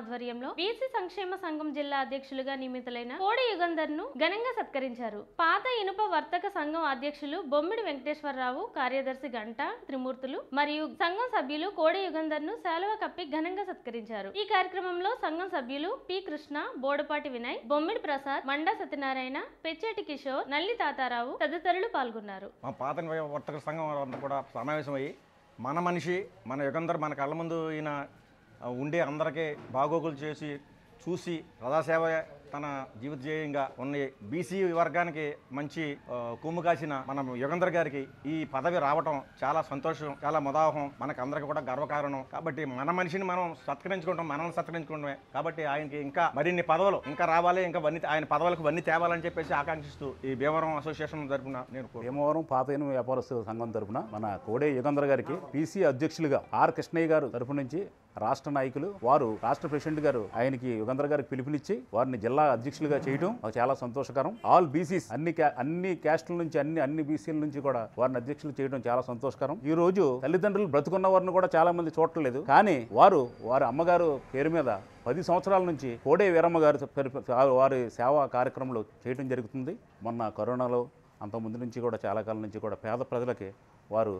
ఆధ్వర్యంలో బీసీ సంక్షేమ సంఘం జిల్లా అధ్యక్షులుగా నియమితులైన కోడి యుగంధర్ ను ఘనంగా సత్కరించారు పాత ఇనుప వర్తక సంఘం అధ్యక్షులు బొమ్మిడి వెంకటేశ్వరరావు కార్యదర్శి గంట త్రిమూర్తులు మరియు సంఘం సభ్యులు కోడి యుగంధర్ ను సేలవ కప్పి ఘనంగా సత్కరించారు ఈ కార్యక్రమంలో సంఘం సభ్యులు పి కృష్ణ బోడపాటి వినయ్ బొమ్మిడి ప్రసాద్ మండా సత్యనారాయణ పెచ్చేటి కిషోర్ నల్లి తాతారావు తదితరులు పాల్గొన్నారు మా పాత మన మనిషి మన యుగంధర్ మన కళ్ళ ముందు ఈయన ఉండే అందరికీ బాగోగులు చేసి చూసి ప్రజాసేవ తన జీవిత జీవంగా ఉన్న బీసీ వర్గానికి మంచి కొమ్ము కాసిన మన యుగంధర్ గారికి ఈ పదవి రావటం చాలా సంతోషం చాలా ముదాహం మనకు అందరికి కూడా గర్వకారణం కాబట్టి మన మనిషిని మనం సత్కరించుకుంటాం మనల్ని సత్కరించుకుంటామే కాబట్టి ఆయనకి ఇంకా మరిన్ని పదవులు ఇంకా రావాలి ఇంకా వన్ని ఆయన పదవులకు వన్ని తేవాలని చెప్పేసి ఆకాంక్షిస్తూ ఈ భీమవరం అసోసియేషన్ తరఫున నేను భీమవరం పాత వ్యాపారస్తుల సంఘం తరఫున మన కోడే యుగంధర్ గారికి పీసీ అధ్యక్షులుగా ఆర్ కృష్ణయ్య గారు తరఫు నుంచి రాష్ట్ర నాయకులు వారు రాష్ట్ర ప్రెసిడెంట్ గారు ఆయనకి యుగంధర్ గారికి పిలుపునిచ్చి వారిని జిల్లా అధ్యక్షులుగా చేయడం చాలా సంతోషకరం ఆల్ బీసీస్ అన్ని అన్ని క్యాస్టుల నుంచి అన్ని అన్ని బీసీల నుంచి కూడా వారిని అధ్యక్షులు చేయడం చాలా సంతోషకరం ఈ రోజు తల్లిదండ్రులు బ్రతుకున్న వారిని కూడా చాలా మంది లేదు కానీ వారు వారి అమ్మగారు పేరు మీద పది సంవత్సరాల నుంచి కోడే వీరమ్మ గారు వారి సేవా కార్యక్రమంలో చేయడం జరుగుతుంది మొన్న కరోనాలో అంతకుముందు నుంచి కూడా చాలా కాలం నుంచి కూడా పేద ప్రజలకి వారు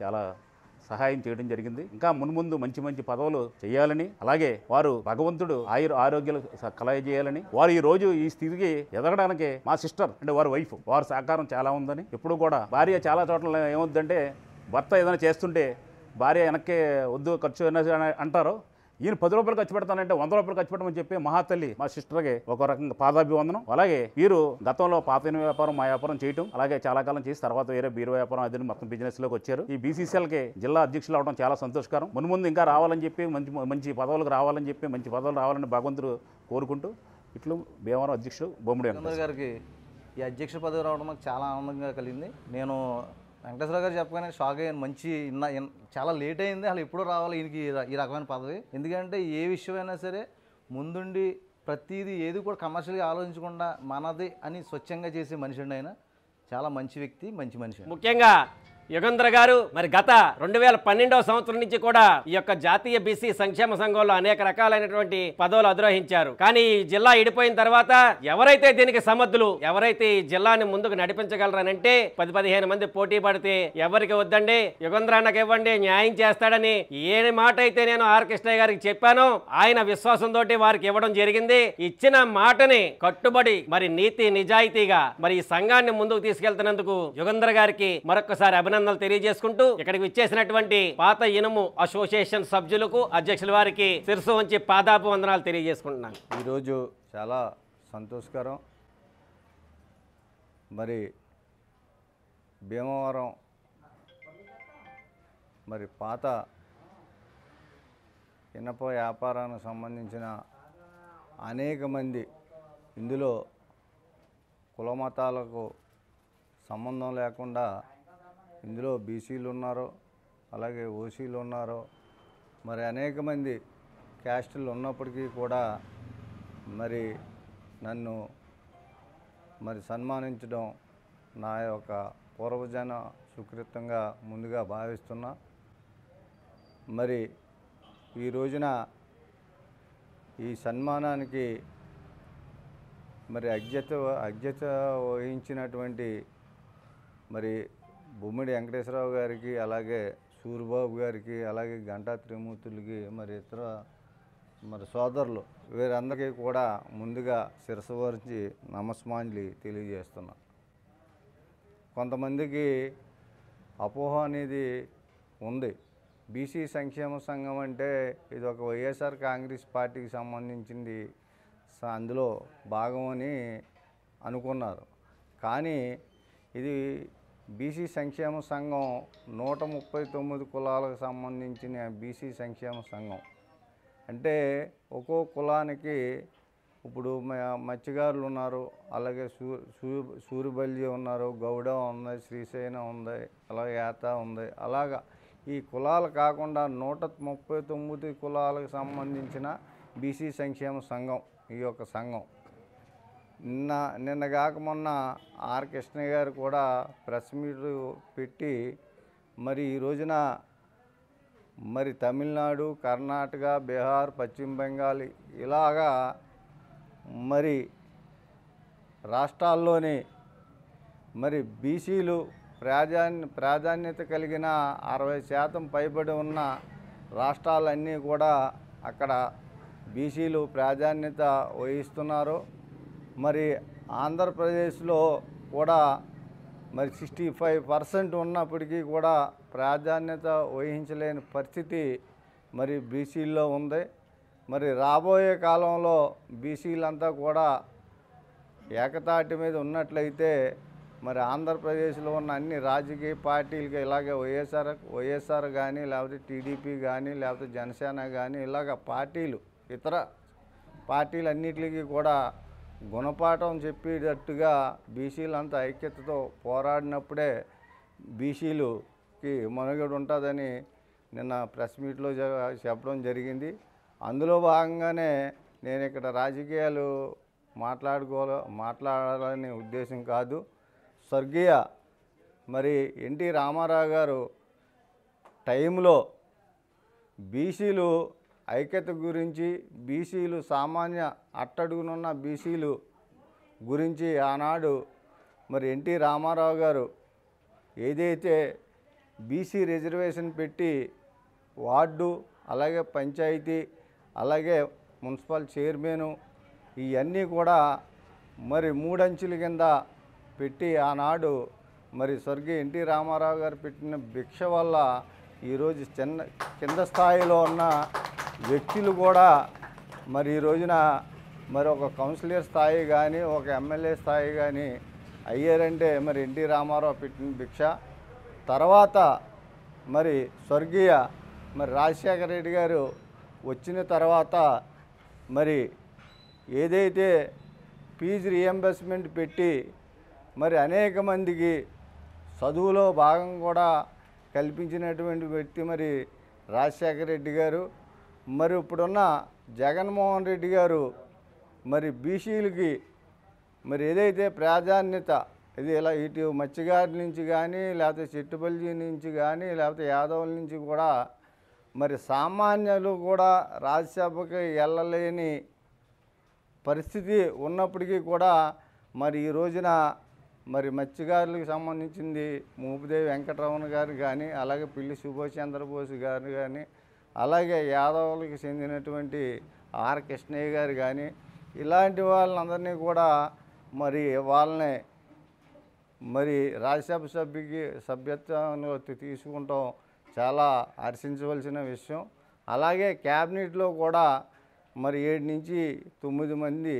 చాలా సహాయం చేయడం జరిగింది ఇంకా మున్ముందు మంచి మంచి పదవులు చేయాలని అలాగే వారు భగవంతుడు ఆయుర్ ఆరోగ్యాలు కలయజేయాలని వారు ఈ రోజు ఈ స్థితికి ఎదగడానికి మా సిస్టర్ అంటే వారి వైఫ్ వారి సహకారం చాలా ఉందని ఇప్పుడు కూడా భార్య చాలా చోట్ల ఏమవుద్దంటే భర్త ఏదైనా చేస్తుంటే భార్య వెనక్కి వద్దు ఖర్చు అంటారు ఈయన పది రూపాయలు ఖర్చు పెడతానంటే వంద రూపాయలు ఖర్చు పెట్టమని చెప్పి మహాతల్లి మా సిస్టర్కి ఒక రకంగా పాదాభివందనం అలాగే వీరు గతంలో పాత వ్యాపారం మా వ్యాపారం చేయటం అలాగే చాలా కాలం చేసి తర్వాత వేరే బీరు వ్యాపారం అది మొత్తం బిజినెస్ లోకి వచ్చారు ఈ బీసీసీఎల్కి జిల్లా అధ్యక్షులు అవడం చాలా సంతోషకరం మును ముందు ఇంకా రావాలని చెప్పి మంచి మంచి పదవులకు రావాలని చెప్పి మంచి పదవులు రావాలని భగవంతుడు కోరుకుంటూ ఇట్లు భీమవరం అధ్యక్షుడు బొమ్మడి గారికి ఈ అధ్యక్ష పదవి రావడం నాకు చాలా ఆనందంగా కలిగింది నేను వెంకటేశ్వర గారు చెప్పగానే షాక్ అయ్యాను మంచి చాలా లేట్ అయింది అసలు ఎప్పుడు రావాలి ఈయనకి ఈ రకమైన పదవి ఎందుకంటే ఏ విషయమైనా సరే ముందుండి ప్రతిదీ ఏది కూడా కమర్షియల్గా ఆలోచించకుండా మనది అని స్వచ్ఛంగా చేసే మనిషి ఆయన చాలా మంచి వ్యక్తి మంచి మనిషి ముఖ్యంగా యుగంధర్ గారు మరి గత రెండు వేల పన్నెండవ సంవత్సరం నుంచి కూడా ఈ యొక్క జాతీయ బీసీ సంక్షేమ సంఘంలో అనేక రకాలైనటువంటి పదవులు అధిరోహించారు కానీ ఈ జిల్లా ఇడిపోయిన తర్వాత ఎవరైతే దీనికి సమర్థులు ఎవరైతే ఈ జిల్లాని ముందుకు నడిపించగలరనంటే పది పదిహేను మంది పోటీ పడితే ఎవరికి వద్దండి యుగంధ్ర అన్నకి ఇవ్వండి న్యాయం చేస్తాడని ఏ మాట అయితే నేను ఆర్ కృష్ణయ్య గారికి చెప్పానో ఆయన విశ్వాసంతో వారికి ఇవ్వడం జరిగింది ఇచ్చిన మాటని కట్టుబడి మరి నీతి నిజాయితీగా మరి ఈ సంఘాన్ని ముందుకు తీసుకెళ్తున్నందుకు యుగంధర్ గారికి మరొకసారి అభినందన అభినందనలు తెలియజేసుకుంటూ ఇక్కడికి విచ్చేసినటువంటి పాత ఇనుము అసోసియేషన్ సభ్యులకు అధ్యక్షుల వారికి శిరసు వంచి పాదాపు వందనాలు తెలియజేసుకుంటున్నాను ఈరోజు చాలా సంతోషకరం మరి భీమవరం మరి పాత ఇనప వ్యాపారానికి సంబంధించిన అనేక మంది ఇందులో కులమతాలకు సంబంధం లేకుండా ఇందులో బీసీలు ఉన్నారో అలాగే ఓసీలు ఉన్నారో మరి అనేక మంది క్యాస్టులు ఉన్నప్పటికీ కూడా మరి నన్ను మరి సన్మానించడం నా యొక్క పూర్వజన సుకృతంగా ముందుగా భావిస్తున్నా మరి ఈ రోజున ఈ సన్మానానికి మరి అధ్యత అధ్యత వహించినటువంటి మరి బొమ్మిడి వెంకటేశ్వరరావు గారికి అలాగే సూర్యబాబు గారికి అలాగే గంటా త్రిమూర్తులకి మరి ఇతర మరి సోదరులు వీరందరికీ కూడా ముందుగా శిరసవరించి వరించి నమస్మాంజలి తెలియజేస్తున్నా కొంతమందికి అపోహ అనేది ఉంది బీసీ సంక్షేమ సంఘం అంటే ఇది ఒక వైఎస్ఆర్ కాంగ్రెస్ పార్టీకి సంబంధించింది అందులో భాగమని అనుకున్నారు కానీ ఇది బీసీ సంక్షేమ సంఘం నూట ముప్పై తొమ్మిది కులాలకు సంబంధించిన బీసీ సంక్షేమ సంఘం అంటే ఒక్కో కులానికి ఇప్పుడు మత్స్యకారులు ఉన్నారు అలాగే సూ సూ ఉన్నారు గౌడ ఉంది శ్రీశైలం ఉంది అలాగే ఏత ఉంది అలాగా ఈ కులాలు కాకుండా నూట ముప్పై తొమ్మిది కులాలకు సంబంధించిన బీసీ సంక్షేమ సంఘం ఈ యొక్క సంఘం నిన్న నిన్న కాక మొన్న ఆర్ కృష్ణ గారు కూడా ప్రెస్ మీట్ పెట్టి మరి ఈ రోజున మరి తమిళనాడు కర్ణాటక బీహార్ పశ్చిమ బెంగాల్ ఇలాగా మరి రాష్ట్రాల్లోని మరి బీసీలు ప్రాధాన్య ప్రాధాన్యత కలిగిన అరవై శాతం పైబడి ఉన్న రాష్ట్రాలన్నీ కూడా అక్కడ బీసీలు ప్రాధాన్యత వహిస్తున్నారు మరి ఆంధ్రప్రదేశ్లో కూడా మరి సిక్స్టీ ఫైవ్ పర్సెంట్ ఉన్నప్పటికీ కూడా ప్రాధాన్యత వహించలేని పరిస్థితి మరి బీసీల్లో ఉంది మరి రాబోయే కాలంలో బీసీలంతా కూడా ఏకతాటి మీద ఉన్నట్లయితే మరి ఆంధ్రప్రదేశ్లో ఉన్న అన్ని రాజకీయ పార్టీలకి ఇలాగే వైఎస్ఆర్ వైఎస్ఆర్ కానీ లేకపోతే టీడీపీ కానీ లేకపోతే జనసేన కానీ ఇలాగ పార్టీలు ఇతర పార్టీలు అన్నిటికీ కూడా గుణపాఠం చెప్పేటట్టుగా బీసీలంతా ఐక్యతతో పోరాడినప్పుడే బీసీలుకి మనుగడు ఉంటుందని నిన్న ప్రెస్ మీట్లో చెప్పడం జరిగింది అందులో భాగంగానే నేను ఇక్కడ రాజకీయాలు మాట్లాడుకో మాట్లాడాలనే ఉద్దేశం కాదు స్వర్గీయ మరి ఎన్టీ రామారావు గారు టైంలో బీసీలు ఐక్యత గురించి బీసీలు సామాన్య అట్టడుగునున్న బీసీలు గురించి ఆనాడు మరి ఎన్టీ రామారావు గారు ఏదైతే బీసీ రిజర్వేషన్ పెట్టి వార్డు అలాగే పంచాయతీ అలాగే మున్సిపల్ చైర్మను ఇవన్నీ కూడా మరి మూడంచుల కింద పెట్టి ఆనాడు మరి స్వర్గీయ ఎన్టీ రామారావు గారు పెట్టిన భిక్ష వల్ల ఈరోజు చిన్న కింద స్థాయిలో ఉన్న వ్యక్తులు కూడా మరి ఈ రోజున మరి ఒక కౌన్సిలర్ స్థాయి కానీ ఒక ఎమ్మెల్యే స్థాయి కానీ అయ్యారంటే మరి ఎన్టీ రామారావు పెట్టిన భిక్ష తర్వాత మరి స్వర్గీయ మరి రాజశేఖర రెడ్డి గారు వచ్చిన తర్వాత మరి ఏదైతే ఫీజు రియంబర్స్మెంట్ పెట్టి మరి అనేక మందికి చదువులో భాగం కూడా కల్పించినటువంటి వ్యక్తి మరి రాజశేఖర రెడ్డి గారు మరి ఇప్పుడున్న జగన్మోహన్ రెడ్డి గారు మరి బీసీలకి మరి ఏదైతే ప్రాధాన్యత ఇది ఇలా ఇటు మత్స్యగారి నుంచి కానీ లేకపోతే చెట్టుపల్లి నుంచి కానీ లేకపోతే యాదవుల నుంచి కూడా మరి సామాన్యులు కూడా రాజ్యసభకి వెళ్ళలేని పరిస్థితి ఉన్నప్పటికీ కూడా మరి ఈ రోజున మరి మత్స్యకారులకు సంబంధించింది మూపుదేవి వెంకటరమణ గారు కానీ అలాగే పిల్లి సుభాష్ చంద్రబోస్ గారు కానీ అలాగే యాదవులకి చెందినటువంటి ఆర్ కృష్ణయ్య గారు కానీ ఇలాంటి వాళ్ళందరినీ కూడా మరి వాళ్ళని మరి రాజ్యసభ సభ్యుకి సభ్యత్వంలో తీసుకుంటాం చాలా హర్షించవలసిన విషయం అలాగే క్యాబినెట్లో కూడా మరి ఏడు నుంచి తొమ్మిది మంది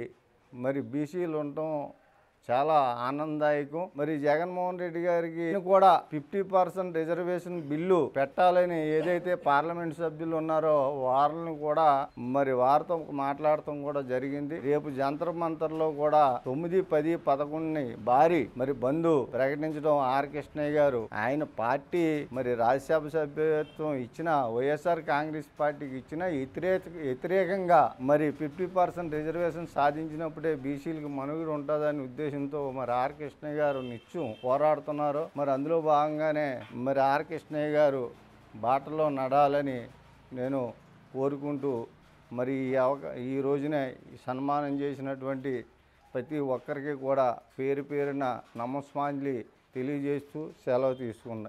మరి బీసీలు ఉండటం చాలా ఆనందదాయకం మరి జగన్మోహన్ రెడ్డి గారికి కూడా ఫిఫ్టీ పర్సెంట్ రిజర్వేషన్ బిల్లు పెట్టాలని ఏదైతే పార్లమెంట్ సభ్యులు ఉన్నారో వారిని కూడా మరి వారితో మాట్లాడటం కూడా జరిగింది రేపు జంతర్ మంతర్లో కూడా తొమ్మిది పది పదకొండుని భారీ మరి బంధు ప్రకటించడం ఆర్ కృష్ణయ్య గారు ఆయన పార్టీ మరి రాజ్యసభ సభ్యత్వం ఇచ్చిన వైఎస్ఆర్ కాంగ్రెస్ పార్టీకి ఇచ్చిన వ్యతిరేక వ్యతిరేకంగా మరి ఫిఫ్టీ పర్సెంట్ రిజర్వేషన్ సాధించినప్పుడే బీసీలకు మనుగుడు ఉంటుందని ఉద్దేశం ఉద్దేశంతో మరి ఆర్ కృష్ణయ్య గారు నిత్యం పోరాడుతున్నారు మరి అందులో భాగంగానే మరి ఆర్ కృష్ణయ్య గారు బాటలో నడాలని నేను కోరుకుంటూ మరి ఈ అవకా ఈ రోజున సన్మానం చేసినటువంటి ప్రతి ఒక్కరికి కూడా పేరు పేరున నమస్మాంజలి తెలియజేస్తూ సెలవు తీసుకున్నా